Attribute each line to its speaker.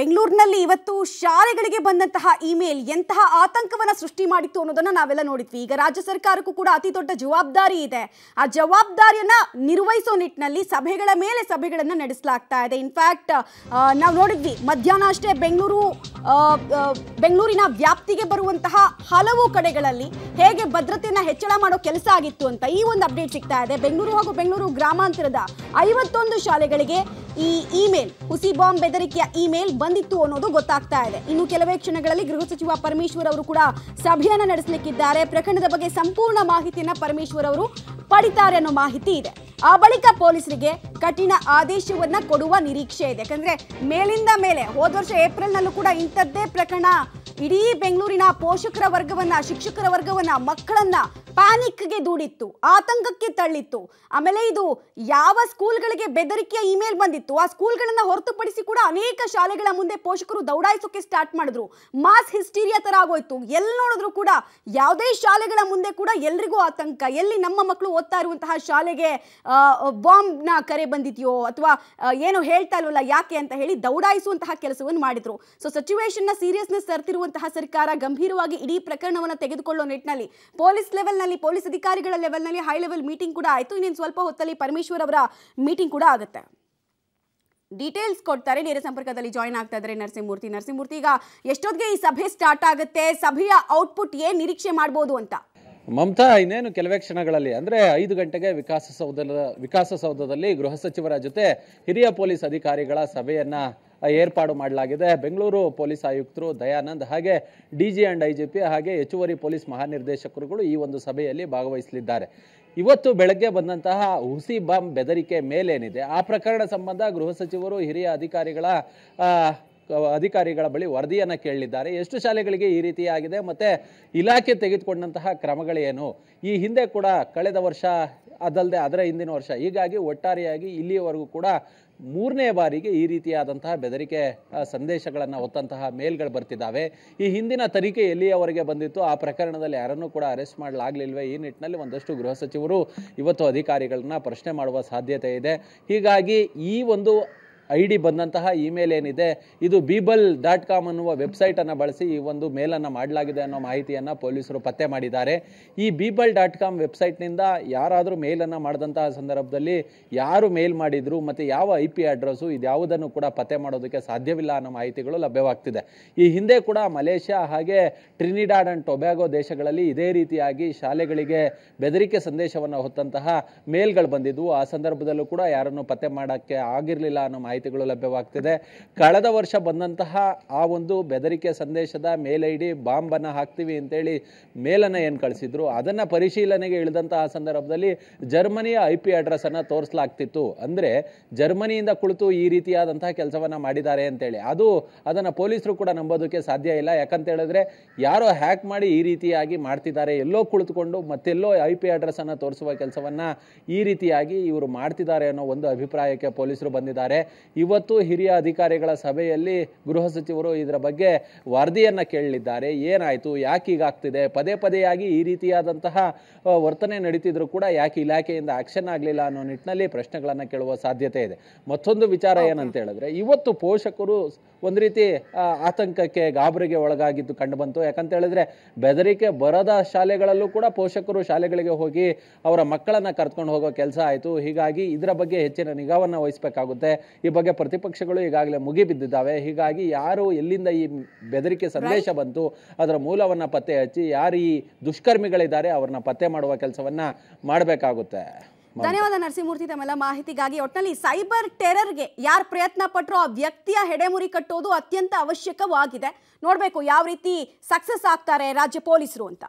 Speaker 1: ಬೆಂಗಳೂರಿನಲ್ಲಿ ಇವತ್ತು ಶಾಲೆಗಳಿಗೆ ಬಂದಂತಹ ಇಮೇಲ್ ಎಂತಹ ಆತಂಕವನ್ನು ಸೃಷ್ಟಿ ಮಾಡಿತ್ತು ಅನ್ನೋದನ್ನು ನಾವೆಲ್ಲ ನೋಡಿದ್ವಿ ಈಗ ರಾಜ್ಯ ಸರ್ಕಾರಕ್ಕೂ ಕೂಡ ಅತಿ ದೊಡ್ಡ ಜವಾಬ್ದಾರಿ ಇದೆ ಆ ಜವಾಬ್ದಾರಿಯನ್ನು ನಿರ್ವಹಿಸೋ ನಿಟ್ಟಿನಲ್ಲಿ ಸಭೆಗಳ ಮೇಲೆ ಸಭೆಗಳನ್ನು ನಡೆಸಲಾಗ್ತಾ ಇದೆ ಇನ್ಫ್ಯಾಕ್ಟ್ ನಾವು ನೋಡಿದ್ವಿ ಮಧ್ಯಾಹ್ನ ಅಷ್ಟೇ ಬೆಂಗಳೂರು ಬೆಂಗಳೂರಿನ ವ್ಯಾಪ್ತಿಗೆ ಬರುವಂತಹ ಹಲವು ಕಡೆಗಳಲ್ಲಿ ಹೇಗೆ ಭದ್ರತೆಯನ್ನು ಹೆಚ್ಚಳ ಮಾಡೋ ಕೆಲಸ ಆಗಿತ್ತು ಅಂತ ಈ ಒಂದು ಅಪ್ಡೇಟ್ ಸಿಗ್ತಾ ಇದೆ ಬೆಂಗಳೂರು ಹಾಗೂ ಬೆಂಗಳೂರು ಗ್ರಾಮಾಂತರದ ಐವತ್ತೊಂದು ಶಾಲೆಗಳಿಗೆ ಈ ಇಮೇಲ್ ಹುಸಿ ಬಾಂಬ್ ಬೆದರಿಕೆಯ ಇಮೇಲ್ ಬಂದಿತ್ತು ಅನ್ನೋದು ಗೊತ್ತಾಗ್ತಾ ಇದೆ ಇನ್ನು ಕೆಲವೇ ಕ್ಷಣಗಳಲ್ಲಿ ಗೃಹ ಸಚಿವ ಪರಮೇಶ್ವರ್ ಅವರು ಕೂಡ ಸಭೆಯನ್ನು ನಡೆಸಲಿಕ್ಕಿದ್ದಾರೆ ಪ್ರಕರಣದ ಬಗ್ಗೆ ಸಂಪೂರ್ಣ ಮಾಹಿತಿಯನ್ನು ಪರಮೇಶ್ವರ್ ಅವರು ಪಡಿತಾರೆ ಅನ್ನೋ ಮಾಹಿತಿ ಇದೆ ಆ ಬಳಿಕ ಪೊಲೀಸರಿಗೆ ಕಠಿಣ ಆದೇಶವನ್ನ ಕೊಡುವ ನಿರೀಕ್ಷೆ ಇದೆ ಯಾಕಂದ್ರೆ ಮೇಲಿಂದ ಮೇಲೆ ಹೋದ ವರ್ಷ ಏಪ್ರಿಲ್ನಲ್ಲೂ ಕೂಡ ಇಂಥದ್ದೇ ಪ್ರಕರಣ ಇಡೀ ಬೆಂಗಳೂರಿನ ಪೋಷಕರ ವರ್ಗವನ್ನ ಶಿಕ್ಷಕರ ವರ್ಗವನ್ನ ಮಕ್ಕಳನ್ನ ಪ್ಯಾನಿಕ್ಗೆ ದೂಡಿತ್ತು ಆತಂಕಕ್ಕೆ ತಳ್ಳಿತ್ತು ಆಮೇಲೆ ಇದು ಯಾವ ಸ್ಕೂಲ್ಗಳಿಗೆ ಬೆದರಿಕೆಯ ಇಮೇಲ್ ಬಂದಿತ್ತು ಆ ಸ್ಕೂಲ್ಗಳನ್ನ ಹೊರತುಪಡಿಸಿ ಕೂಡ ಅನೇಕ ಶಾಲೆಗಳ ಮುಂದೆ ಪೋಷಕರು ದೌಡಾಯಿಸೋಕೆ ಸ್ಟಾರ್ಟ್ ಮಾಡಿದ್ರು ಮಾಸ್ ಹಿಸ್ಟೀರಿಯಾ ತರ ಆಗೋಯ್ತು ಎಲ್ಲಿ ನೋಡಿದ್ರು ಕೂಡ ಯಾವುದೇ ಶಾಲೆಗಳ ಮುಂದೆ ಕೂಡ ಎಲ್ರಿಗೂ ಆತಂಕ ಎಲ್ಲಿ ನಮ್ಮ ಮಕ್ಕಳು ಓದ್ತಾ ಇರುವಂತಹ ಶಾಲೆಗೆ ಬಾಂಬ್ ನ ಕರೆ ಬಂದಿದೆಯೋ ಅಥವಾ ಏನು ಹೇಳ್ತಾ ಇಲ್ವಲ್ಲ ಯಾಕೆ ಅಂತ ಹೇಳಿ ದೌಡಾಯಿಸುವಂತಹ ಕೆಲಸವನ್ನು ಮಾಡಿದ್ರು ಸೊ ನ ಸೀರಿಯಸ್ನೆಸ್ ತರ್ತಿರುವ ಇರುವಂತಹ ಸರ್ಕಾರ ಗಂಭೀರವಾಗಿ ಇಡೀ ಪ್ರಕರಣವನ್ನು ತೆಗೆದುಕೊಳ್ಳೋ ನಿಟ್ಟಿನಲ್ಲಿ ಪೊಲೀಸ್ ಲೆವೆಲ್ನಲ್ಲಿ ಪೊಲೀಸ್ ಅಧಿಕಾರಿಗಳ ಲೆವೆಲ್ನಲ್ಲಿ ಹೈ ಲೆವೆಲ್ ಮೀಟಿಂಗ್ ಕೂಡ ಆಯಿತು ಇನ್ನೇನು ಸ್ವಲ್ಪ ಹೊತ್ತಲ್ಲಿ ಪರಮೇಶ್ವರ್ ಅವರ ಮೀಟಿಂಗ್ ಕೂಡ ಆಗುತ್ತೆ ಡೀಟೇಲ್ಸ್ ಕೊಡ್ತಾರೆ ನೇರ ಸಂಪರ್ಕದಲ್ಲಿ ಜಾಯ್ನ್ ಆಗ್ತಾ ಇದ್ದಾರೆ ನರಸಿಂಹಮೂರ್ತಿ ನರಸಿಂಹಮೂರ್ತಿ ಈಗ ಎಷ್ಟೊತ್ತಿಗೆ ಈ ಸಭೆ ಸ್ಟಾರ್ಟ್ ಆಗುತ್ತೆ ಸಭೆಯ ಔಟ್ಪುಟ್ ಏನು ನಿರೀಕ್ಷೆ ಮಾಡ್ಬೋದು ಅಂತ
Speaker 2: ಮಮತಾ ಇನ್ನೇನು ಕೆಲವೇ ಕ್ಷಣಗಳಲ್ಲಿ ಅಂದರೆ ಐದು ಗಂಟೆಗೆ ವಿಕಾಸಸೌಧದ ವಿಕಾಸಸೌಧದಲ್ಲಿ ಗೃಹ ಸಚಿವರ ಜೊತೆ ಹಿರಿಯ ಪೊಲೀಸ್ ಅಧಿಕಾರಿಗಳ ಸಭೆಯನ್ನು ಏರ್ಪಾಡು ಮಾಡಲಾಗಿದೆ ಬೆಂಗಳೂರು ಪೊಲೀಸ್ ಆಯುಕ್ತರು ದಯಾನಂದ್ ಹಾಗೆ D G and I G P ಹಾಗೆ ಹೆಚ್ಚುವರಿ ಪೊಲೀಸ್ ಮಹಾನಿರ್ದೇಶಕರುಗಳು ಈ ಒಂದು ಸಭೆಯಲ್ಲಿ ಭಾಗವಹಿಸಲಿದ್ದಾರೆ ಇವತ್ತು ಬೆಳಗ್ಗೆ ಬಂದಂತಹ ಹುಸಿ ಬಾಂಬ್ ಬೆದರಿಕೆ ಮೇಲೇನಿದೆ ಆ ಪ್ರಕರಣ ಸಂಬಂಧ ಗೃಹ ಸಚಿವರು ಹಿರಿಯ ಅಧಿಕಾರಿಗಳ ಅಧಿಕಾರಿಗಳ ಬಳಿ ವರದಿಯನ್ನು ಕೇಳಲಿದ್ದಾರೆ ಎಷ್ಟು ಶಾಲೆಗಳಿಗೆ ಈ ರೀತಿಯಾಗಿದೆ ಮತ್ತು ಇಲಾಖೆ ತೆಗೆದುಕೊಂಡಂತಹ ಕ್ರಮಗಳೇನು ಈ ಹಿಂದೆ ಕೂಡ ಕಳೆದ ವರ್ಷ ಅದಲ್ಲದೆ ಅದರ ಹಿಂದಿನ ವರ್ಷ ಹೀಗಾಗಿ ಒಟ್ಟಾರೆಯಾಗಿ ಇಲ್ಲಿಯವರೆಗೂ ಕೂಡ ಮೂರನೇ ಬಾರಿಗೆ ಈ ರೀತಿಯಾದಂತಹ ಬೆದರಿಕೆ ಸಂದೇಶಗಳನ್ನು ಹೊತ್ತಂತಹ ಮೇಲ್ಗಳು ಬರ್ತಿದ್ದಾವೆ ಈ ಹಿಂದಿನ ತನಿಖೆ ಎಲ್ಲಿಯವರೆಗೆ ಬಂದಿತ್ತು ಆ ಪ್ರಕರಣದಲ್ಲಿ ಯಾರನ್ನೂ ಕೂಡ ಅರೆಸ್ಟ್ ಮಾಡಲಾಗಲಿಲ್ವೇ ಈ ನಿಟ್ಟಿನಲ್ಲಿ ಒಂದಷ್ಟು ಗೃಹ ಸಚಿವರು ಇವತ್ತು ಅಧಿಕಾರಿಗಳನ್ನ ಪ್ರಶ್ನೆ ಮಾಡುವ ಸಾಧ್ಯತೆ ಇದೆ ಹೀಗಾಗಿ ಈ ಒಂದು ಐ ಡಿ ಬಂದಂತಹ ಇಮೇಲ್ ಏನಿದೆ ಇದು ಬೀಬಲ್ ಡಾಟ್ ಕಾಮ್ ಅನ್ನುವ ವೆಬ್ಸೈಟನ್ನು ಬಳಸಿ ಈ ಒಂದು ಮೇಲನ್ನು ಮಾಡಲಾಗಿದೆ ಅನ್ನೋ ಮಾಹಿತಿಯನ್ನು ಪೊಲೀಸರು ಪತ್ತೆ ಮಾಡಿದ್ದಾರೆ ಈ ಬೀಬಲ್ ಡಾಟ್ ಕಾಮ್ ವೆಬ್ಸೈಟ್ನಿಂದ ಯಾರಾದರೂ ಮೇಲನ್ನು ಮಾಡಿದಂತಹ ಸಂದರ್ಭದಲ್ಲಿ ಯಾರು ಮೇಲ್ ಮಾಡಿದರು ಮತ್ತು ಯಾವ ಐ ಪಿ ಅಡ್ರೆಸ್ಸು ಇದ್ಯಾವುದನ್ನು ಕೂಡ ಪತ್ತೆ ಮಾಡೋದಕ್ಕೆ ಸಾಧ್ಯವಿಲ್ಲ ಅನ್ನೋ ಮಾಹಿತಿಗಳು ಲಭ್ಯವಾಗ್ತಿದೆ ಈ ಹಿಂದೆ ಕೂಡ ಮಲೇಷ್ಯಾ ಹಾಗೆ ಟ್ರಿನಿಡಾಡ್ ಅಂಡ್ ಟೊಬ್ಯಾಗೊ ದೇಶಗಳಲ್ಲಿ ಇದೇ ರೀತಿಯಾಗಿ ಶಾಲೆಗಳಿಗೆ ಬೆದರಿಕೆ ಸಂದೇಶವನ್ನು ಹೊತ್ತಂತಹ ಮೇಲ್ಗಳು ಬಂದಿದ್ವು ಆ ಸಂದರ್ಭದಲ್ಲೂ ಕೂಡ ಯಾರನ್ನು ಪತ್ತೆ ಮಾಡೋಕ್ಕೆ ಆಗಿರಲಿಲ್ಲ ಅನ್ನೋ ಮಾಹಿತಿ ಮಾಹಿತಿಗಳು ಲಭ್ಯವಾಗ್ತಿದೆ ಕಳೆದ ವರ್ಷ ಬಂದಂತಹ ಆ ಒಂದು ಬೆದರಿಕೆ ಸಂದೇಶದ ಮೇಲ್ ಬಾಂಬನ್ನು ಹಾಕ್ತೀವಿ ಅಂತೇಳಿ ಮೇಲನ್ನ ಏನು ಕಳಿಸಿದ್ರು ಅದನ್ನು ಪರಿಶೀಲನೆಗೆ ಇಳಿದಂತಹ ಸಂದರ್ಭದಲ್ಲಿ ಜರ್ಮನಿಯ ಐ ಪಿ ಅಡ್ರೆಸ್ಸನ್ನು ತೋರಿಸಲಾಗ್ತಿತ್ತು ಅಂದರೆ ಜರ್ಮನಿಯಿಂದ ಕುಳಿತು ಈ ರೀತಿಯಾದಂತಹ ಕೆಲಸವನ್ನು ಮಾಡಿದ್ದಾರೆ ಅಂತೇಳಿ ಅದು ಅದನ್ನು ಪೊಲೀಸರು ಕೂಡ ನಂಬೋದಕ್ಕೆ ಸಾಧ್ಯ ಇಲ್ಲ ಯಾಕಂತ ಹೇಳಿದ್ರೆ ಯಾರೋ ಹ್ಯಾಕ್ ಮಾಡಿ ಈ ರೀತಿಯಾಗಿ ಮಾಡ್ತಿದ್ದಾರೆ ಎಲ್ಲೋ ಕುಳಿತುಕೊಂಡು ಮತ್ತೆಲ್ಲೋ ಐ ಪಿ ಅಡ್ರೆಸ್ಸನ್ನು ತೋರಿಸುವ ಕೆಲಸವನ್ನು ಈ ರೀತಿಯಾಗಿ ಇವರು ಮಾಡ್ತಿದ್ದಾರೆ ಅನ್ನೋ ಒಂದು ಅಭಿಪ್ರಾಯಕ್ಕೆ ಪೊಲೀಸರು ಬಂದಿದ್ದಾರೆ ಇವತ್ತು ಹಿರಿಯ ಅಧಿಕಾರಿಗಳ ಸಭೆಯಲ್ಲಿ ಗೃಹ ಸಚಿವರು ಇದರ ಬಗ್ಗೆ ವರದಿಯನ್ನು ಕೇಳಲಿದ್ದಾರೆ ಏನಾಯಿತು ಯಾಕೆ ಹೀಗಾಗ್ತಿದೆ ಪದೇ ಪದೆಯಾಗಿ ಈ ರೀತಿಯಾದಂತಹ ವರ್ತನೆ ನಡೀತಿದ್ರು ಕೂಡ ಯಾಕೆ ಇಲಾಖೆಯಿಂದ ಆಕ್ಷನ್ ಆಗಲಿಲ್ಲ ಅನ್ನೋ ನಿಟ್ಟಿನಲ್ಲಿ ಪ್ರಶ್ನೆಗಳನ್ನು ಕೇಳುವ ಸಾಧ್ಯತೆ ಇದೆ ಮತ್ತೊಂದು ವಿಚಾರ ಏನಂತ ಹೇಳಿದ್ರೆ ಇವತ್ತು ಪೋಷಕರು ಒಂದು ರೀತಿ ಆತಂಕಕ್ಕೆ ಗಾಬರಿಗೆ ಒಳಗಾಗಿದ್ದು ಕಂಡುಬಂತು ಯಾಕಂತ ಹೇಳಿದ್ರೆ ಬೆದರಿಕೆ ಬರದ ಶಾಲೆಗಳಲ್ಲೂ ಕೂಡ ಪೋಷಕರು ಶಾಲೆಗಳಿಗೆ ಹೋಗಿ ಅವರ ಮಕ್ಕಳನ್ನು ಕರ್ಕೊಂಡು ಹೋಗೋ ಕೆಲಸ ಆಯಿತು ಹೀಗಾಗಿ ಇದರ ಬಗ್ಗೆ ಹೆಚ್ಚಿನ ನಿಗಾವನ್ನು ವಹಿಸಬೇಕಾಗುತ್ತೆ ಈ ಬಗ್ಗೆ ಪ್ರತಿಪಕ್ಷಗಳು ಈಗಾಗಲೇ ಮುಗಿಬಿದ್ದಿದ್ದಾವೆ ಹೀಗಾಗಿ ಯಾರು ಎಲ್ಲಿಂದ ಈ ಬೆದರಿಕೆ ಸಂದೇಶ ಬಂತು ಅದರ ಮೂಲವನ್ನು ಪತ್ತೆ ಹಚ್ಚಿ ಯಾರು ಈ ದುಷ್ಕರ್ಮಿಗಳಿದ್ದಾರೆ ಅವ್ರನ್ನ ಪತ್ತೆ ಮಾಡುವ ಕೆಲಸವನ್ನ ಮಾಡಬೇಕಾಗುತ್ತೆ
Speaker 1: ಧನ್ಯವಾದ ನರಸಿಂಹಮೂರ್ತಿ ತಮ್ಮೆಲ್ಲ ಮಾಹಿತಿಗಾಗಿ ಒಟ್ಟಿನಲ್ಲಿ ಸೈಬರ್ ಟೆರರ್ಗೆ ಯಾರು ಪ್ರಯತ್ನ ಪಟ್ಟರು ಆ ವ್ಯಕ್ತಿಯ ಹೆಡೆಮುರಿ ಕಟ್ಟೋದು ಅತ್ಯಂತ ಅವಶ್ಯಕವಾಗಿದೆ ನೋಡಬೇಕು ಯಾವ ರೀತಿ ಸಕ್ಸಸ್ ಆಗ್ತಾರೆ ರಾಜ್ಯ ಪೊಲೀಸರು ಅಂತ